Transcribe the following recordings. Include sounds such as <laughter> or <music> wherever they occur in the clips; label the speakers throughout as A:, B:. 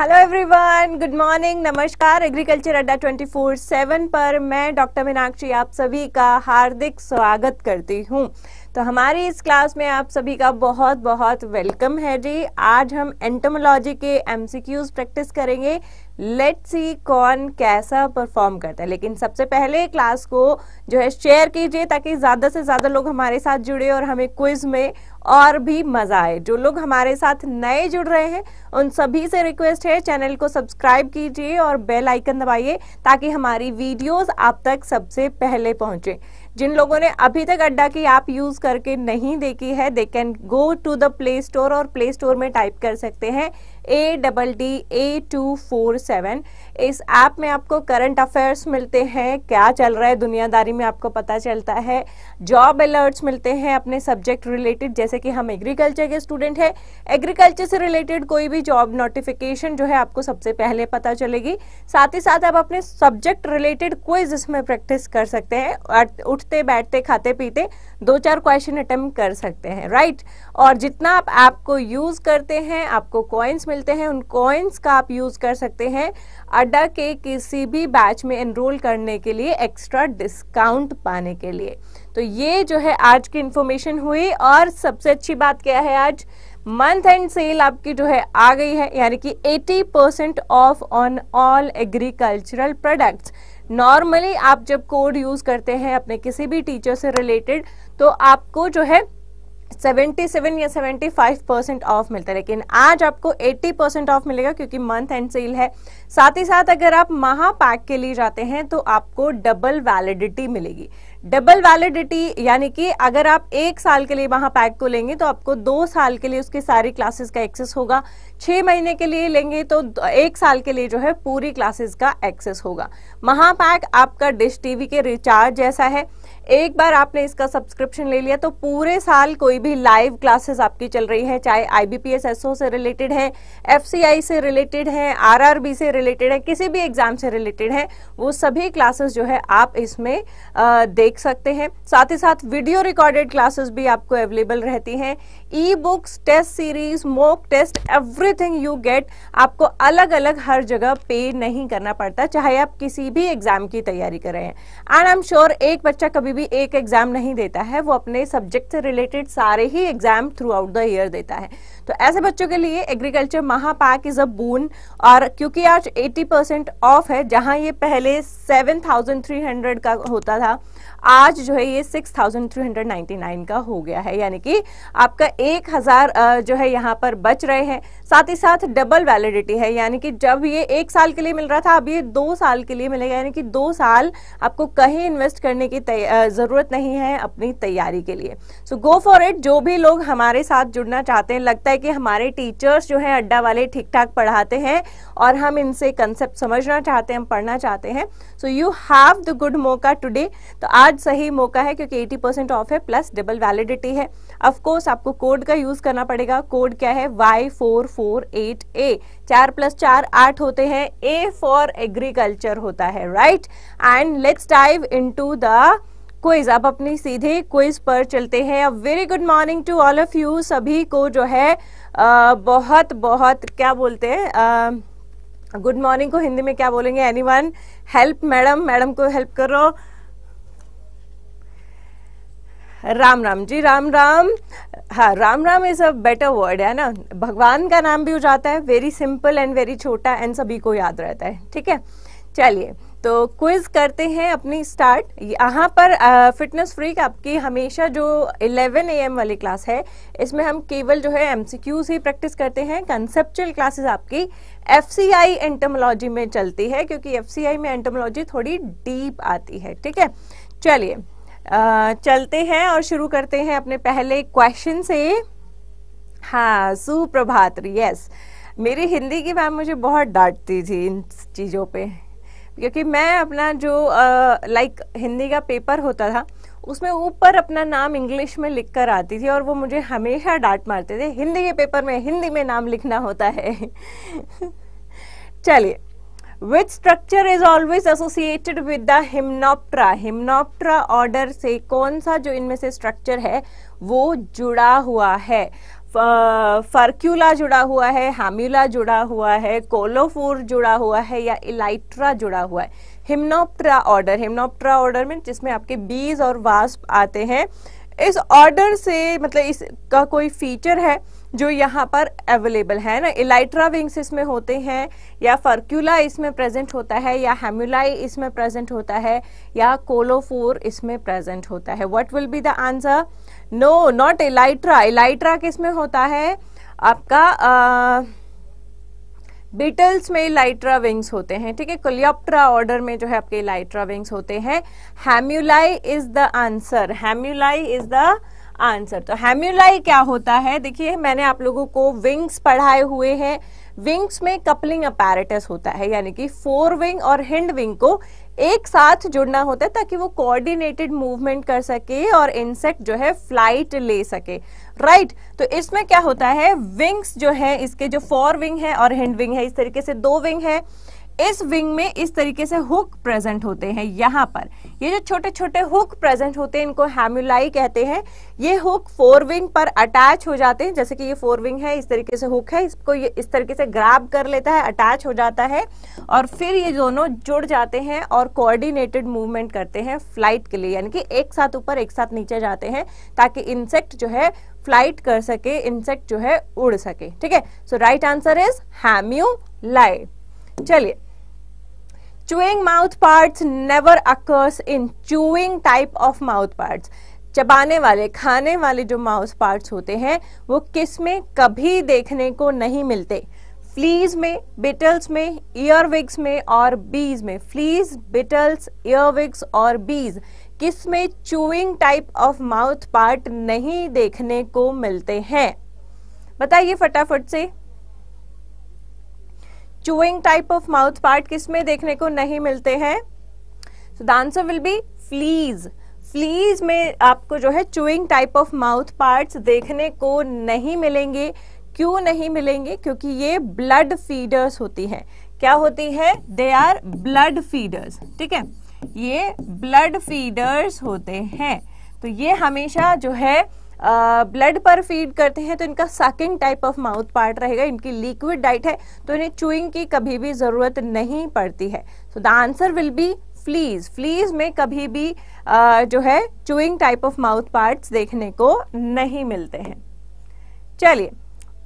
A: Hello everyone good morning नमस्कार agriculture Adda 24/7 पर मैं डॉक्टर मीनाक्षी आप सभी का हार्दिक स्वागत करती हूँ तो हमारी इस क्लास में आप सभी का बहुत बहुत वेलकम है जी आज हम एंटोमोलॉजी के एमसीक्यूज प्रैक्टिस करेंगे लेट सी कौन कैसा परफॉर्म करता है लेकिन सबसे पहले क्लास को जो है शेयर कीजिए ताकि ज़्यादा से ज़्यादा लोग हमारे साथ जुड़े और हमें क्विज में और भी मज़ा आए जो लोग हमारे साथ नए जुड़ रहे हैं उन सभी से रिक्वेस्ट है चैनल को सब्सक्राइब कीजिए और बेल आइकन दबाइए ताकि हमारी वीडियोस आप तक सबसे पहले पहुंचे जिन लोगों ने अभी तक अड्डा की ऐप यूज करके नहीं देखी है they can go to the Play Store और प्ले स्टोर में टाइप कर सकते हैं A double D A two four seven इस ऐप में आपको करंट अफेयर्स मिलते हैं क्या चल रहा है दुनियादारी में आपको पता चलता है जॉब अलर्ट्स मिलते हैं अपने सब्जेक्ट रिलेटेड जैसे कि हम एग्रीकल्चर के स्टूडेंट हैं एग्रीकल्चर से रिलेटेड कोई भी जॉब नोटिफिकेशन जो है आपको सबसे पहले पता चलेगी साथ ही साथ आप अपने सब्जेक्ट रिलेटेड क्विज इसमें प्रैक्टिस कर सकते हैं उठते बैठते खाते पीते दो चार क्वेश्चन अटेम्प कर सकते हैं राइट और जितना आप ऐप को यूज़ करते हैं आपको कॉइन्स मिलते हैं उन कॉइन्स का आप यूज़ कर सकते हैं अड्डा के किसी भी बैच में एनरोल करने के लिए एक्स्ट्रा डिस्काउंट पाने के लिए तो ये जो है आज की इन्फॉर्मेशन हुई और सबसे अच्छी बात क्या है आज मंथ एंड सेल आपकी जो है आ गई है यानी कि 80 percent off on all agricultural products normally आप जब कोड यूज़ करते हैं अपने किसी भी टीचर से रिलेटेड तो आपको जो है 77 या 75 परसेंट ऑफ मिलता है लेकिन आज आपको 80 परसेंट ऑफ मिलेगा क्योंकि मंथ एंड सेल है साथ ही साथ अगर आप महापैक के लिए जाते हैं तो आपको डबल वैलिडिटी मिलेगी डबल वैलिडिटी यानी कि अगर आप एक साल के लिए महापैक पैक को लेंगे तो आपको दो साल के लिए उसके सारी क्लासेस का एक्सेस होगा छः महीने के लिए लेंगे तो एक साल के लिए जो है पूरी क्लासेस का एक्सेस होगा महापैक आपका डिश टीवी के रिचार्ज जैसा है एक बार आपने इसका सब्सक्रिप्शन ले लिया तो पूरे साल कोई भी लाइव क्लासेस आपकी चल रही है चाहे आईबीपीएस एसओ से रिलेटेड है एफसीआई से रिलेटेड है आरआरबी से रिलेटेड है किसी भी एग्जाम से रिलेटेड है वो सभी क्लासेस जो है आप इसमें आ, देख सकते हैं साथ ही साथ वीडियो रिकॉर्डेड क्लासेस भी आपको अवेलेबल रहती हैं e books test series mock test everything you get आपको अलग अलग हर जगह पे नहीं करना पड़ता चाहे आप किसी भी एग्जाम की तैयारी कर रहे हैं एंड आई एम श्योर एक बच्चा कभी भी भी एक एग्ज़ाम नहीं देता है वो अपने सब्जेक्ट से रिलेटेड सारे ही exam throughout the year देता है तो ऐसे बच्चों के लिए एग्रीकल्चर महापैक इज़ अ बून और क्योंकि आज 80 परसेंट ऑफ है जहां ये पहले 7,300 का होता था आज जो है ये 6,399 का हो गया है यानी कि आपका 1,000 जो है यहाँ पर बच रहे हैं साथ ही साथ डबल वैलिडिटी है यानी कि जब ये एक साल के लिए मिल रहा था अब ये दो साल के लिए मिलेगा यानी कि दो साल आपको कहीं इन्वेस्ट करने की ज़रूरत नहीं है अपनी तैयारी के लिए सो गो फॉर इट जो भी लोग हमारे साथ जुड़ना चाहते हैं लगता है कि हमारे टीचर्स जो हैं अड्डा वाले ठीक ठाक पढ़ाते हैं और हम इनसे कंसेप्ट समझना चाहते हैं हम पढ़ना चाहते हैं so you have the good मौका टुडे तो आज आज सही मौका है क्योंकि 80 परसेंट ऑफ है प्लस डबल वैलिडिटी है अफकोर्स आपको कोड का यूज करना पड़ेगा कोड क्या है Y four four eight A चार प्लस चार आठ होते हैं ए फॉर एग्रीकल्चर होता है right and let's dive into the quiz अब अपनी सीधे क्विज पर चलते हैं अब very good morning to all of you सभी को जो है आ, बहुत बहुत क्या बोलते हैं गुड मॉर्निंग को हिंदी में क्या बोलेंगे एनीवन हेल्प मैडम मैडम को हेल्प करो राम राम जी राम राम हाँ Ram Ram is a better word है ना भगवान का नाम भी हो जाता है वेरी सिंपल एंड वेरी छोटा एंड सभी को याद रहता है ठीक है चलिए तो क्विज करते हैं अपनी स्टार्ट यहाँ पर फिटनेस फ्रीक आपकी हमेशा जो 11 एम वाली क्लास है इसमें हम केवल जो है एम ही प्रैक्टिस करते हैं कंसेप्चुअल क्लासेस आपकी एफ सी आई एंटमोलॉजी में चलती है क्योंकि एफ सी आई में एंटमोलॉजी थोड़ी डीप आती है ठीक है चलिए चलते हैं और शुरू करते हैं अपने पहले क्वेश्चन से हाँ सुप्रभात यस मेरी हिंदी की मैम मुझे बहुत डांटती थी इन चीज़ों पे क्योंकि मैं अपना जो लाइक हिंदी का पेपर होता था उसमें ऊपर अपना नाम इंग्लिश में लिख कर आती थी और वो मुझे हमेशा डांट मारते थे हिंदी के पेपर में हिंदी में नाम लिखना होता है <laughs> चलिए which structure is always associated with the hymnoptera hymnoptera order से कौन सा जो इनमें से स्ट्रक्चर है वो जुड़ा हुआ है फर्क्यूला जुड़ा हुआ है हाम्यूला जुड़ा हुआ है कोलोफोर जुड़ा हुआ है या इलाइट्रा जुड़ा हुआ है हिमनोप्ट्रा ऑर्डर हिमनोप्ट्रा ऑर्डर में जिसमें आपके बीज और वास्प आते हैं इस ऑर्डर से मतलब इसका कोई फीचर है जो यहाँ पर अवेलेबल है ना इलाइट्रा विंग्स इसमें होते हैं या फर्क्यूला इसमें प्रेजेंट होता है या हेम्यूलाई इसमें प्रेजेंट होता है या कोलोफोर इसमें प्रेजेंट होता है what will be the answer no not elytra elytra किस में होता है आपका आ, बीटल्स में इलाइट्रा विंग्स होते हैं ठीक है कोलियोप्ट्रा ऑर्डर में जो है आपके इलाइट्रा विंग्स होते हैं hamuli is the answer hamuli is the answer तो हेम्यूलाई क्या होता है देखिए मैंने आप लोगों को विंग्स पढ़ाए हुए हैं विंग्स में कपलिंग अपैरेटस होता है यानी कि फोर विंग और हिंड विंग को एक साथ जुड़ना होता है ताकि वो कोऑर्डिनेटेड मूवमेंट कर सके और इंसेक्ट जो है फ्लाइट ले सके राइट right? तो इसमें क्या होता है विंग्स जो है इसके जो फोर विंग है और हिंड विंग है इस तरीके से दो विंग है इस विंग में इस तरीके से हुक प्रेजेंट होते हैं यहाँ पर ये जो छोटे छोटे हुक प्रेजेंट होते हैं इनको हेम्यूलाई कहते हैं ये हुक फोर विंग पर अटैच हो जाते हैं जैसे कि ये फोर विंग है इस तरीके से हुक है इसको ये इस तरीके से ग्राब कर लेता है अटैच हो जाता है और फिर ये दोनों जुड़ जाते हैं और कोऑर्डिनेटेड मूवमेंट करते हैं फ्लाइट के लिए यानी कि एक साथ ऊपर एक साथ नीचे जाते हैं ताकि इंसेक्ट जो है फ्लाइट कर सके इंसेक्ट जो है उड़ सके ठीक है so right answer is hamuli चलिए chewing mouth parts never occurs in chewing type of mouth parts चबाने वाले खाने वाले जो माउथ पार्ट्स होते हैं वो किस में कभी देखने को नहीं मिलते फ्लीज में बिटल्स में ईयरविग्स में और बीज में फ्लीज बिटल्स ईयरविग्स और बीज किस में chewing type of mouth part नहीं देखने को मिलते हैं बताइए फटाफट से chewing type of mouth part किसमें देखने को नहीं मिलते हैं so the answer will be fleas fleas में आपको जो है chewing type of mouth parts देखने को नहीं मिलेंगे क्यों नहीं मिलेंगे क्योंकि ये ब्लड फीडर्स होती हैं क्या होती है दे आर ब्लड फीडर्स ठीक है ये ब्लड फीडर्स होते हैं तो ये हमेशा जो है ब्लड पर फीड करते हैं तो इनका sucking type of mouth part रहेगा इनकी लिक्विड डाइट है तो इन्हें चूइंग की कभी भी ज़रूरत नहीं पड़ती है so the answer will be fleas fleas में कभी भी uh, जो है chewing type of mouth part देखने को नहीं मिलते हैं चलिए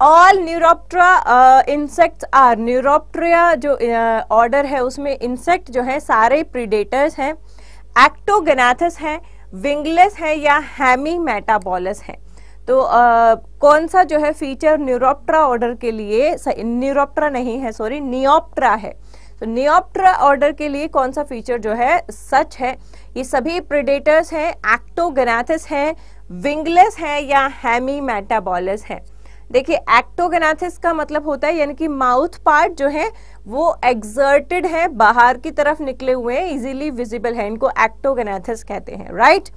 A: all neuroptera insects are neuroptera जो ऑर्डर uh, है उसमें इंसेक्ट जो है सारे प्रीडेटर्स हैं एक्टोगनाथस हैं विंगलेस है या हैमी मेटाबॉलस है तो आ, कौन सा जो है फीचर न्यूरोप्ट्रा ऑर्डर के लिए न्यूरोप्ट्रा नहीं है सॉरी नियोप्ट्रा है तो नियोप्ट्रा ऑर्डर के लिए कौन सा फीचर जो है सच है ये सभी प्रिडेटर्स हैं एक्टोगनाथिस हैं विंगलेस हैं या हैमी मेटाबॉलस हैं देखिए एक्टोगनाथिस का मतलब होता है यानी कि माउथ पार्ट जो है वो एग्जर्टेड है बाहर की तरफ निकले हुए इजीली विजिबल है इनको एक्टोगेनाथस कहते हैं राइट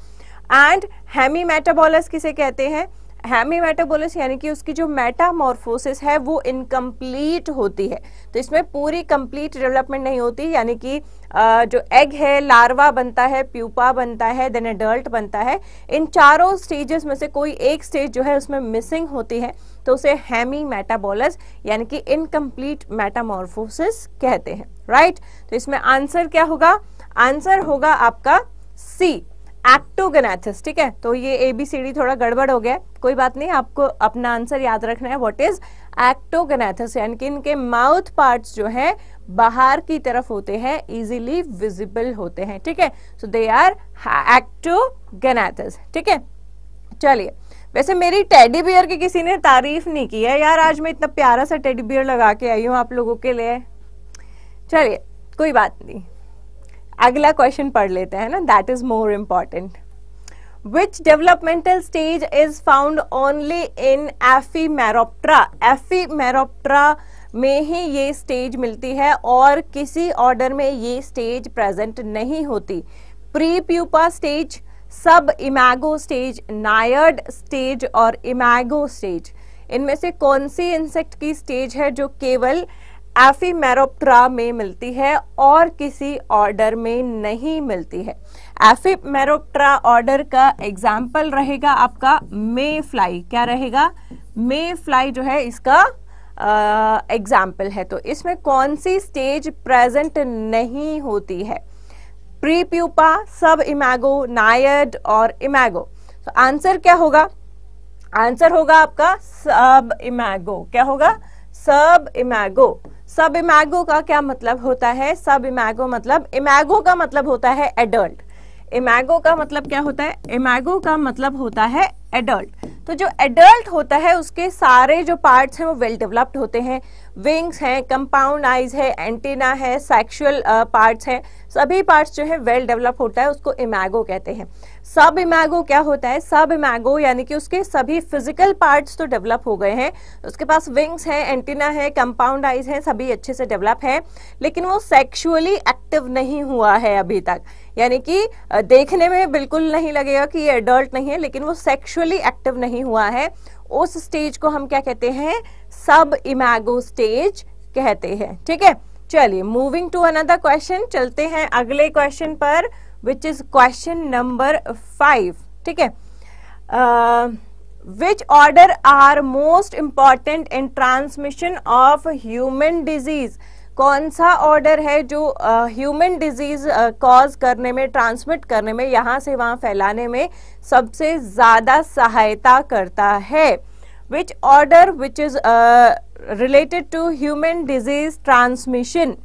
A: एंड हैमी मेटाबोलस किसे कहते हैं हैमी मेटाबोलस यानी कि उसकी जो मेटामॉर्फोसिस है वो इनकम्प्लीट होती है तो इसमें पूरी कंप्लीट डेवलपमेंट नहीं होती यानी कि जो एग है लार्वा बनता है प्यूपा बनता है देन एडल्ट बनता है इन चारों स्टेजेस में से कोई एक स्टेज जो है उसमें मिसिंग होती है तो उसे हैमी मेटाबोलस यानी कि इनकम्प्लीट मेटामोरफोसिस कहते हैं राइट right? तो इसमें आंसर क्या होगा आंसर होगा आपका सी एक्टोगनाथिस ठीक है तो ये ए बी सी डी थोड़ा गड़बड़ हो गया कोई बात नहीं आपको अपना आंसर याद रखना है व्हाट इज एक्टोगनाथिस यानी कि इनके माउथ पार्ट्स जो है बाहर की तरफ होते हैं इजीली विजिबल होते हैं ठीक है सो दे आर एक्टोगनाथिस ठीक है चलिए वैसे मेरी टेडी बियर की किसी ने तारीफ नहीं की है यार आज मैं इतना प्यारा सा टेडी बियर लगा के आई हूँ आप लोगों के लिए चलिए कोई बात नहीं अगला क्वेश्चन पढ़ लेते हैं ना that is more important stage is found only in एफी मैरोप्ट्रा एफी मैरोप्ट्रा में ही ये स्टेज मिलती है और किसी ऑर्डर में ये स्टेज प्रेजेंट नहीं होती प्री प्यूपा स्टेज सब इमैगो स्टेज नायर्ड स्टेज और इमैगो स्टेज इनमें से कौन सी इंसेक्ट की स्टेज है जो केवल एफीमेरोप्ट्रा में मिलती है और किसी ऑर्डर में नहीं मिलती है एफीमेरोप्ट्रा ऑर्डर का एग्जाम्पल रहेगा आपका मे फ्लाई क्या रहेगा मे फ्लाई जो है इसका एग्जाम्पल है तो इसमें कौन सी स्टेज प्रेजेंट नहीं होती है प्रीप्यूपा सब इमैगो नायड और इमैगो तो आंसर क्या होगा आंसर होगा आपका सब इमैगो क्या होगा सब इमैगो सब इमैगो का क्या मतलब होता है सब इमैगो मतलब इमैगो का मतलब होता है एडल्ट इमैगो का मतलब क्या होता है इमैगो का मतलब होता है एडल्ट तो जो एडल्ट होता है उसके सारे जो पार्ट्स हैं वो वेल डेवलप्ड होते हैं विंग्स हैं कंपाउंड आइज है एंटीना है सेक्सुअल पार्ट्स uh, हैं सभी पार्ट्स जो है वेल डेवलप होता है उसको इमैगो कहते हैं सब इमैगो क्या होता है सब इमैगो यानी कि उसके सभी फिजिकल पार्ट्स तो डेवलप हो गए हैं उसके पास विंग्स हैं एंटीना है कंपाउंड आइज हैं सभी अच्छे से डेवलप हैं लेकिन वो सेक्सुअली एक्टिव नहीं हुआ है अभी तक यानी कि देखने में बिल्कुल नहीं लगेगा कि ये एडल्ट नहीं है लेकिन वो सेक्सुअली एक्टिव नहीं हुआ है उस स्टेज को हम क्या कहते हैं सब इमैगो स्टेज कहते हैं ठीक है चलिए मूविंग टू अनदर क्वेश्चन चलते हैं अगले क्वेश्चन पर which is question number five ठीक है which order are most important in transmission of human disease कौन सा ऑर्डर है जो ह्यूमन डिजीज कॉज करने में ट्रांसमिट करने में यहां से वहां फैलाने में सबसे ज़्यादा सहायता करता है which order which is related to human disease transmission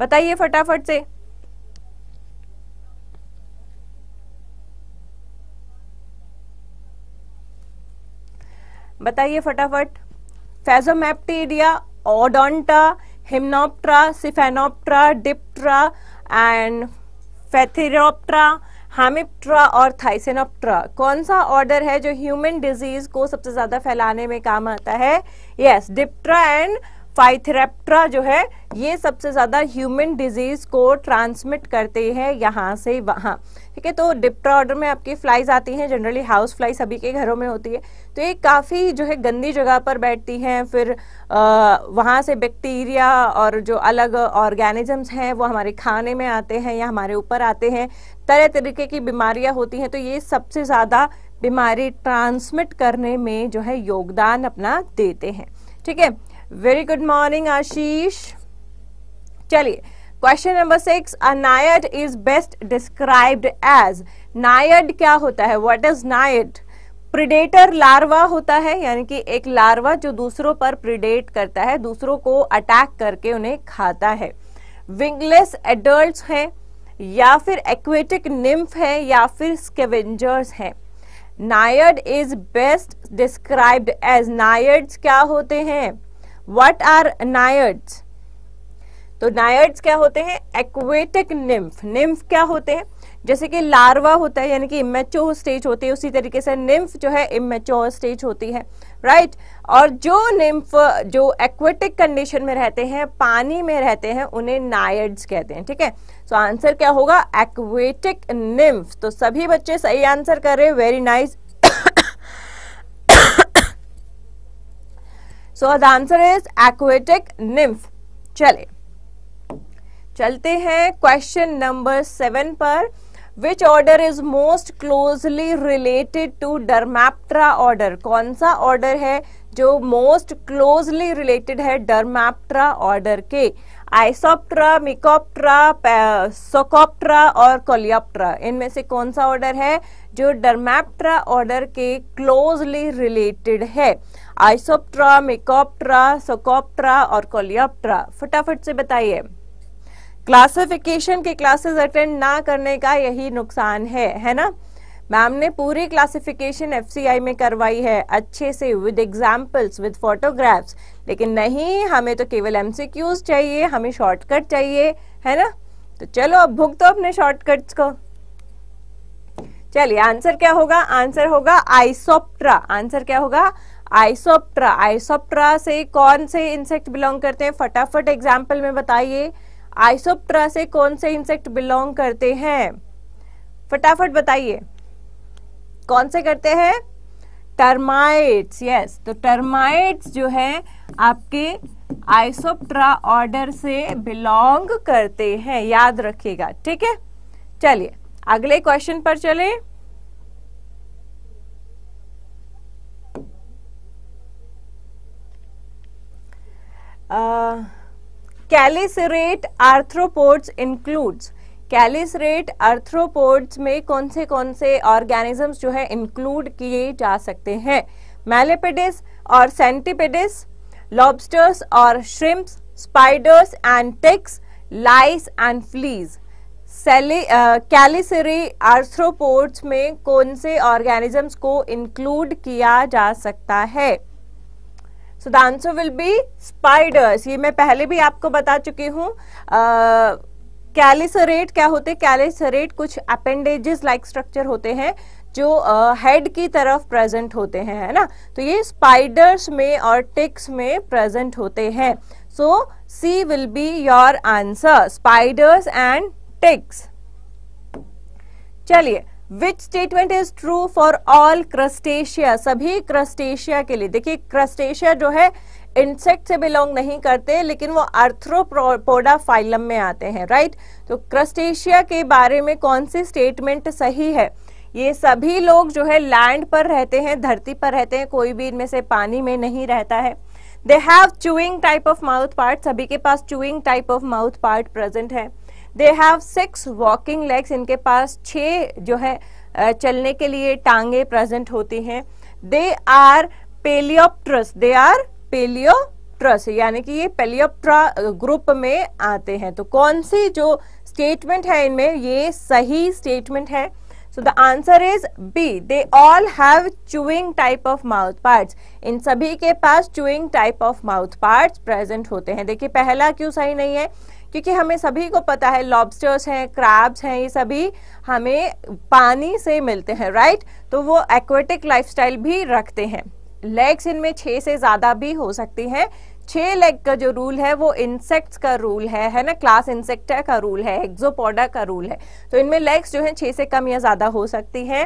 A: बताइए फटाफट से बताइए फटाफट फेजोमैप्टीडिया ओडोंटा हिमनोप्ट्रा सिफेनोप्ट्रा डिप्ट्रा एंड फैथिरोप्ट्रा हामिप्ट्रा और थाइसेनोप्ट्रा कौन सा ऑर्डर है जो ह्यूमन डिजीज को सबसे ज्यादा फैलाने में काम आता है यस डिप्ट्रा एंड फाइथरेप्ट्रा जो है ये सबसे ज़्यादा ह्यूमन डिजीज को ट्रांसमिट करते हैं यहाँ से वहाँ ठीक है तो डिप्ट्रा ऑर्डर में आपकी फ्लाइज आती हैं जनरली हाउस फ्लाई सभी के घरों में होती है तो ये काफ़ी जो है गंदी जगह पर बैठती हैं फिर आ, वहाँ से बैक्टीरिया और जो अलग ऑर्गेनिजम्स हैं वो हमारे खाने में आते हैं या हमारे ऊपर आते हैं तरह तरीके की बीमारियाँ होती हैं तो ये सबसे ज़्यादा बीमारी ट्रांसमिट करने में जो है योगदान अपना देते हैं ठीक है वेरी गुड मॉर्निंग आशीष चलिए question number six a naiad is best described as naiad क्या होता है what is naiad predator larva होता है यानी कि एक लार्वा जो दूसरों पर प्रिडेट करता है दूसरों को अटैक करके उन्हें खाता है विंगलेस एडल्ट है या फिर एक्वेटिक निम्फ है या फिर स्केवेंजर्स हैं naiad is best described as naiads क्या होते हैं व्हाट आर नायड्स तो नायड्स क्या होते हैं एक्वेटिक निम्फ निम्फ क्या होते हैं जैसे कि लार्वा होता है यानी कि इमेच्योर स्टेज होती है उसी तरीके से निम्फ जो है इमेच्योर स्टेज होती है राइट right? और जो निम्फ जो एक्वेटिक कंडीशन में रहते हैं पानी में रहते हैं उन्हें नायड्स कहते हैं ठीक है सो आंसर क्या होगा एक्वेटिक निम्फ तो सभी बच्चे सही आंसर कर रहे हैं very nice so the answer is aquatic nymph चले चलते हैं क्वेश्चन नंबर सेवन पर which order is most closely related to dermaptera order कौन सा ऑर्डर है जो मोस्ट क्लोजली रिलेटेड है डरमैप्ट्रा ऑर्डर के आइसोप्ट्रा मिकोप्ट्रा सोकोप्ट्रा और कोलियोप्ट्रा इनमें से कौन सा ऑर्डर है जो डरमैप्ट्रा ऑर्डर के क्लोजली रिलेटेड है आइसोप्ट्रा मिकोप्ट्रा सोकोप्ट्रा और कोलियोप्ट्रा फटाफट से बताइए क्लासिफिकेशन के क्लासेस अटेंड ना करने का यही नुकसान है है ना मैम ने पूरी क्लासिफिकेशन एफसीआई में करवाई है अच्छे से विद एग्जाम्पल्स विद फोटोग्राफ्स लेकिन नहीं हमें तो केवल एमसीक्यूज चाहिए हमें शॉर्टकट चाहिए है ना तो चलो अब भुगतो अपने शॉर्टकट्स को चलिए आंसर क्या होगा आंसर होगा आइसोप्ट्रा आंसर क्या होगा आइसोप्ट्रा आइसोप्ट्रा से कौन से इंसेक्ट बिलोंग करते हैं फटाफट एग्जाम्पल में बताइए आइसोप्ट्रा से कौन से इंसेक्ट बिलोंग करते हैं फटाफट बताइए कौन से करते हैं टर्माइट्स यस तो टर्माइट्स जो है आपके आइसोप्ट्रा ऑर्डर से बिलोंग करते हैं याद रखिएगा ठीक है चलिए अगले क्वेश्चन पर चले कैलिसरेट आर्थ्रोपोड्स इंक्लूड्स कैलिसरेट अर्थ्रोपोड्स में कौन से कौन से ऑर्गेनिजम्स जो है इंक्लूड किए जा सकते हैं मेलेपेडिस और सेंटिपेडिस लॉबस्टर्स और shrimps spiders and ticks lice and fleas chelicerate arthropods में कौन से ऑर्गेनिजम्स को इंक्लूड किया जा सकता है so the answer will be spiders ये मैं पहले भी आपको बता चुकी हूँ uh, कैलिसरेट क्या होते हैं कैलिसरेट कुछ अपेंडेजेस लाइक स्ट्रक्चर होते हैं जो हेड uh, की तरफ प्रेजेंट होते हैं है ना तो ये स्पाइडर्स में और टिक्स में प्रेजेंट होते हैं so C will be your answer spiders and ticks चलिए which statement is true for all crustacea सभी क्रस्टेशिया के लिए देखिए क्रस्टेशिया जो है इंसेक्ट से बिलोंग नहीं करते लेकिन वो आर्थ्रोपोडा फाइलम में आते हैं राइट तो क्रस्टेशिया के बारे में कौन सी स्टेटमेंट सही है ये सभी लोग जो है लैंड पर रहते हैं धरती पर रहते हैं कोई भी इनमें से पानी में नहीं रहता है they have chewing type of mouth part सभी के पास chewing type of mouth part present है they have six walking legs इनके पास छः जो है चलने के लिए टांगे प्रेजेंट होती हैं दे आर पेलियोप्ट्रस दे आर पेलियोट्रस यानी कि ये पेलियोप्ट्रा ग्रुप में आते हैं तो कौन सी जो स्टेटमेंट है इनमें ये सही स्टेटमेंट है so the answer is B they all have chewing type of mouth parts इन सभी के पास chewing type of mouth parts present होते हैं देखिए पहला क्यों सही नहीं है क्योंकि हमें सभी को पता है लॉबस्टर्स हैं क्राब्स हैं ये सभी हमें पानी से मिलते हैं राइट तो वो एक्वेटिक लाइफस्टाइल भी रखते हैं लेग्स इनमें छः से ज़्यादा भी हो सकती हैं छः लेग का जो रूल है वो इंसेक्ट्स का रूल है है ना क्लास इंसेक्टा का रूल है एक्जोपोडा का रूल है तो इनमें लेग्स जो है छः से कम या ज़्यादा हो सकती हैं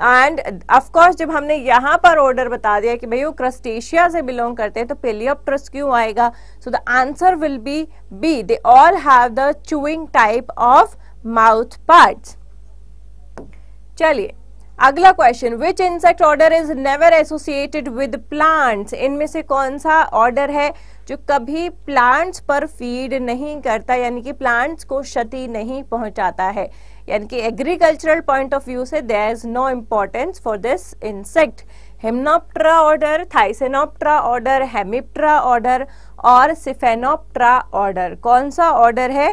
A: एंड अफकोर्स जब हमने यहाँ पर ऑर्डर बता दिया कि भाई वो क्रस्टेशिया से बिलोंग करते हैं तो पेलियोप्ट्रस क्यों आएगा so the answer will be B they all have the chewing type of mouth part चलिए अगला question which insect order is never associated with plants इनमें से कौन सा ऑर्डर है जो कभी प्लांट्स पर फीड नहीं करता यानी कि प्लांट्स को क्षति नहीं पहुंचाता है यानी कि एग्रीकल्चरल पॉइंट ऑफ व्यू से there is no importance for this insect hymenoptera order thysanoptera order hemiptera order और सिफेनोप्ट्रा ऑर्डर कौन सा ऑर्डर है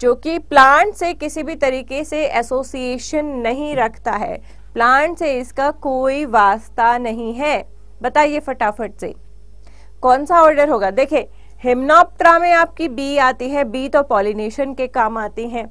A: जो कि प्लांट से किसी भी तरीके से एसोसिएशन नहीं रखता है प्लांट से इसका कोई वास्ता नहीं है बताइए फटाफट से कौन सा ऑर्डर होगा देखे हिमनोप्ट्रा में आपकी बी आती है बी तो पॉलिनेशन के काम आती हैं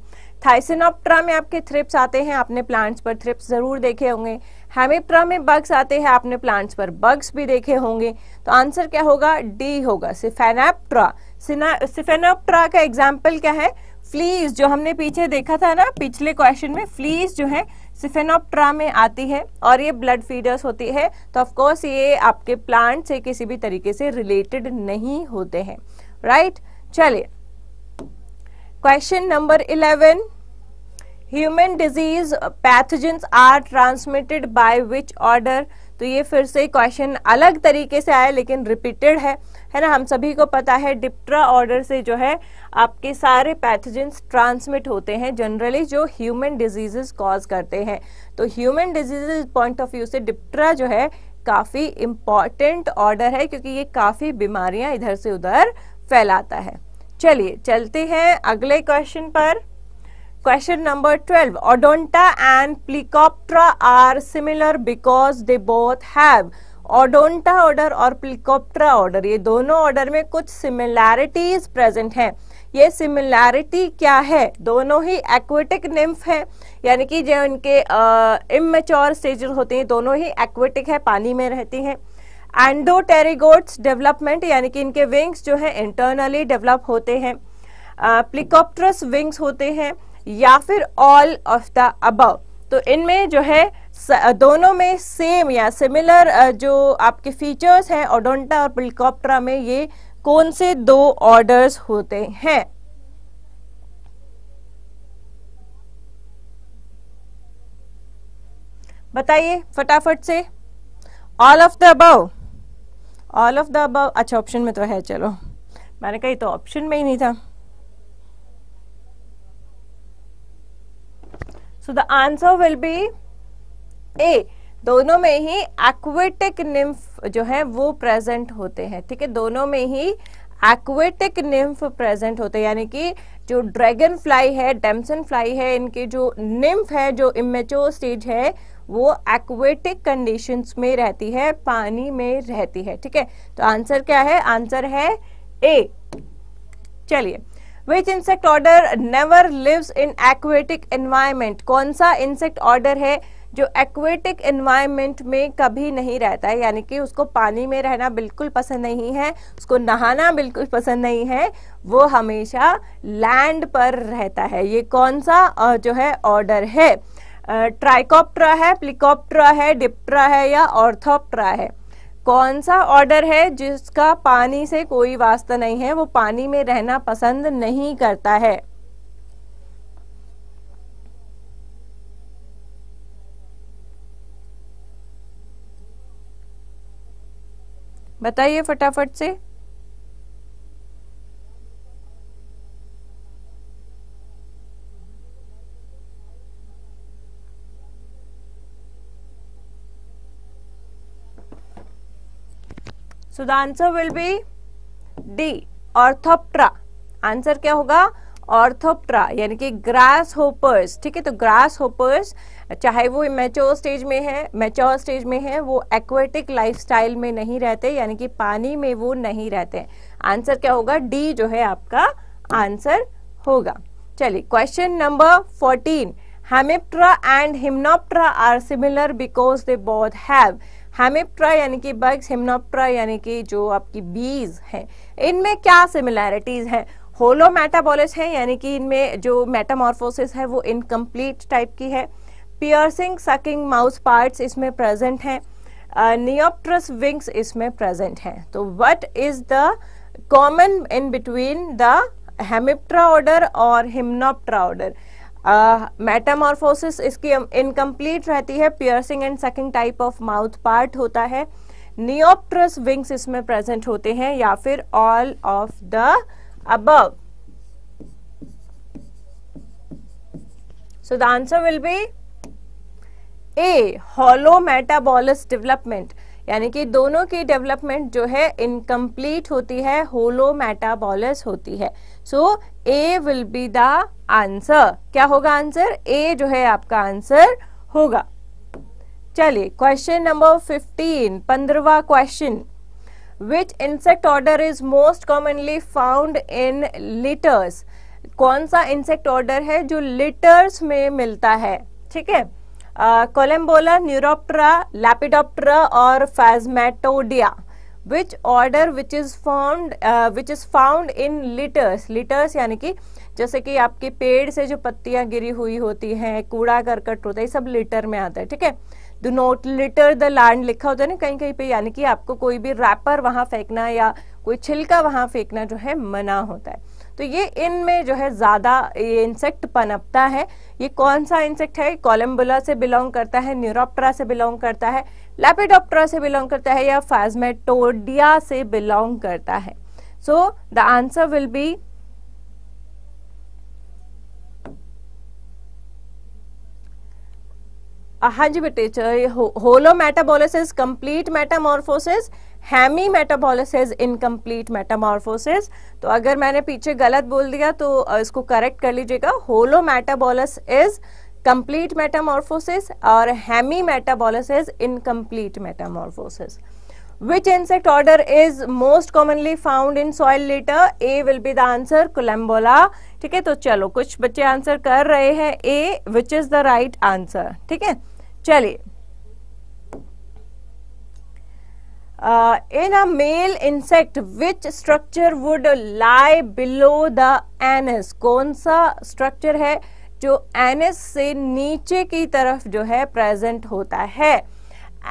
A: थाइसिनोप्ट्रा में आपके थ्रिप्स आते हैं आपने प्लांट्स पर थ्रिप्स जरूर देखे होंगे हेमिप्ट्रा में बग्स आते हैं आपने प्लांट्स पर बग्स भी देखे होंगे तो आंसर क्या होगा डी होगा सिफेनाप्ट्रा सिफेनोप्ट्रा का एग्जाम्पल क्या है फ्लीज जो हमने पीछे देखा था ना पिछले क्वेश्चन में फ्लीज जो है सिफेनोप्ट्रा में आती है और ये ब्लड फीडर्स होती है तो ऑफकोर्स ये आपके प्लांट से किसी भी तरीके से रिलेटेड नहीं होते हैं राइट right? चलिए question number eleven human disease pathogens are transmitted by which order तो ये फिर से क्वेश्चन अलग तरीके से आया लेकिन रिपीटेड है है ना हम सभी को पता है डिप्ट्रा ऑर्डर से जो है आपके सारे पैथोजेंस ट्रांसमिट होते हैं जनरली जो ह्यूमन डिजीजेस कॉज करते हैं तो human diseases point of view से डिप्ट्रा जो है काफ़ी इम्पॉर्टेंट ऑर्डर है क्योंकि ये काफ़ी बीमारियां इधर से उधर फैलाता है चलिए चलते हैं अगले क्वेश्चन पर question number twelve odonata and plecoptera are similar because they both have odonata order और प्लिकोप्ट्रा ऑर्डर ये दोनों ऑर्डर में कुछ सिमिलैरिटीज प्रेजेंट हैं ये सिमिलैरिटी क्या है दोनों ही एक्वेटिक निम्फ हैं यानी कि जो इनके इमेच्योर स्टेज होते हैं दोनों ही एक्वेटिक है पानी में रहती हैं एंडोटेरिगोट्स डेवलपमेंट यानी कि इनके विंग्स जो है इंटरनली डेवलप होते हैं प्लिकोप्ट्रस विंग्स होते हैं या फिर ऑल ऑफ द अबव तो इनमें जो है दोनों में सेम या सिमिलर जो आपके फीचर्स हैं ओडोंटा और पिलकॉप्ट्रा में ये कौन से दो ऑर्डर्स होते हैं बताइए फटाफट से all of the above all of the above अच्छा ऑप्शन में तो है चलो मैंने कही तो ऑप्शन में ही नहीं था so the answer will be A दोनों में ही एक्वेटिक निम्फ जो है वो प्रेजेंट होते हैं ठीक है दोनों में ही एक्वेटिक निम्फ प्रेजेंट होते हैं यानी कि जो ड्रैगन फ्लाई है डेम्सन फ्लाई है इनके जो निम्फ है जो इमेचोर स्टेज है वो एक्वेटिक कंडीशंस में रहती है पानी में रहती है ठीक है तो आंसर क्या है आंसर है ए चलिए which insect order never lives in aquatic environment कौन सा इंसेक्ट ऑर्डर है जो एक्वेटिक एनवायरमेंट में कभी नहीं रहता है यानी कि उसको पानी में रहना बिल्कुल पसंद नहीं है उसको नहाना बिल्कुल पसंद नहीं है वो हमेशा लैंड पर रहता है ये कौन सा जो है ऑर्डर है ट्राइकॉप्ट्रा है प्लिकॉप्ट्रा है डिप्ट्रा है या ऑर्थोप्ट्रा है कौन सा ऑर्डर है जिसका पानी से कोई वास्ता नहीं है वो पानी में रहना पसंद नहीं करता है बताइए फटाफट से so the answer will be D orthoptera answer क्या होगा ऑर्थोप्ट्रा यानी कि ग्रास होपर्स ठीक है तो ग्रास होपर्स चाहे वो मेच्योर स्टेज में है मेच्योर स्टेज में है वो एक्वेटिक लाइफस्टाइल में नहीं रहते यानी कि पानी में वो नहीं रहते आंसर क्या होगा डी जो है आपका आंसर होगा चलिए question number fourteen hemiptera and hymenoptera are similar because they both have hemiptera यानी कि बग्स हिमनोप्ट्रा यानी कि जो आपकी बीज हैं इनमें क्या सिमिलैरिटीज हैं होलो मेटाबोलिस है यानी कि इनमें जो मेटामॉर्फोसिस है वो इनकम्प्लीट टाइप की है पियर्सिंग सकिंग माउस पार्ट्स इसमें प्रेजेंट हैं नियोप्ट्रस uh, विंग्स इसमें प्रेजेंट हैं तो what is the common in between the hemiptera order और हिमनोप्ट्रा ऑर्डर मेटामॉर्फोसिस uh, इसकी इनकम्प्लीट रहती है piercing and second type of mouth part होता है नियोप्ट्रस विंग्स इसमें प्रेजेंट होते हैं या फिर all of the above so the answer will be A holometabolous development यानी कि दोनों की डेवलपमेंट जो है इनकम्प्लीट होती है होलो मेटाबॉलस होती है so A will be the answer क्या होगा आंसर ए जो है आपका आंसर होगा चलिए क्वेश्चन नंबर फिफ्टीन पंद्रवा question which insect order is most commonly found in litters कौन सा इंसेक्ट ऑर्डर है जो लिटर्स में मिलता है ठीक है कोलम्बोला न्यूरोप्टरा लैपिडोप्टरा और phasmatodea which order which is found which is found in litters litters यानी कि जैसे कि आपके पेड़ से जो पत्तियां गिरी हुई होती हैं कूड़ा करकट होता है सब लिटर में आता है ठीक है do not litter the land लिखा होता है ना कहीं कहीं पे यानी कि आपको कोई भी रैपर वहां फेंकना या कोई छिलका वहां फेंकना जो है मना होता है तो ये इनमें जो है ज़्यादा ये इंसेक्ट पनपता है ये कौन सा इंसेक्ट है कॉलम्बुला से बिलोंग करता है न्यूरोप्ट्रा से बिलोंग करता है लेपिडोप्ट्रा से बिलोंग करता है या फैजमेटोडिया से बिलोंग करता है so the answer will be हाँ जी बेटे holometabolous complete metamorphosis hemimetabolous is incomplete metamorphosis तो अगर मैंने पीछे गलत बोल दिया तो इसको करेक्ट कर लीजिएगा holometabolous is complete metamorphosis और hemimetabolous is incomplete metamorphosis which insect order is most commonly found in soil litter A will be the answer collembola ठीक है तो चलो कुछ बच्चे आंसर कर रहे हैं A which is the right answer ठीक है चलिए Uh, in a male insect which structure would lie below the anus कौन सा structure है जो anus से नीचे की तरफ जो है प्रेजेंट होता है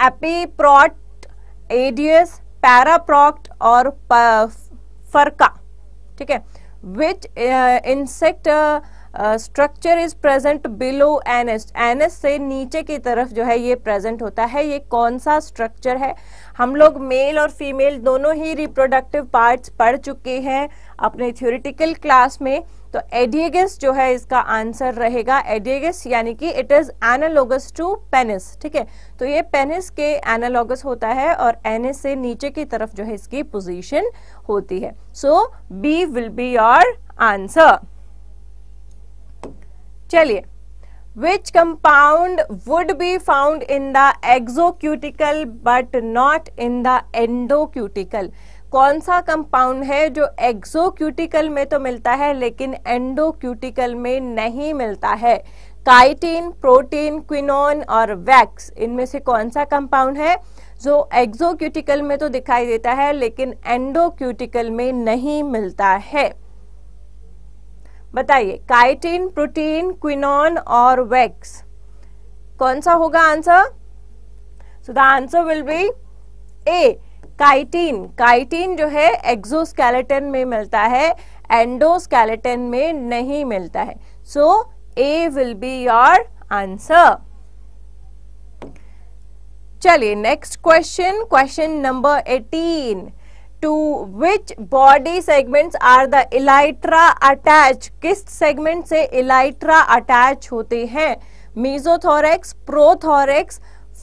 A: एपीप्रॉट एडियस पैराप्रॉक्ट और फरका ठीक है which insect structure is present below anus anus से नीचे की तरफ जो है ये प्रेजेंट होता है ये कौन सा स्ट्रक्चर है हम लोग मेल और फीमेल दोनों ही रिप्रोडक्टिव पार्ट्स पढ़ चुके हैं अपने थ्योरिटिकल क्लास में तो एडिएगस जो है इसका आंसर रहेगा एडिएगस यानी कि it is analogous to penis ठीक है तो ये पेनिस के एनालोगस होता है और एनिस से नीचे की तरफ जो है इसकी पोजीशन होती है so B will be your answer चलिए which compound would be found in the exocuticle but not in the endocuticle कौन सा कंपाउंड है जो एक्सोक्यूटिकल में तो मिलता है लेकिन एंडोक्यूटिकल में नहीं मिलता है काइटिन प्रोटीन क्विनोन और वैक्स इनमें से कौन सा कंपाउंड है जो एक्सोक्यूटिकल में तो दिखाई देता है लेकिन एंडोक्यूटिकल में नहीं मिलता है बताइए काइटिन प्रोटीन क्विनोन और वैक्स कौन सा होगा answer so the answer will be A chitin chitin जो है एक्सोस्केलेटन में मिलता है एंडोस्केलेटन में नहीं मिलता है so A will be your answer चलिए next question question number eighteen to which body segments are the elytra attached किस segment से elytra attach होते हैं mesothorax prothorax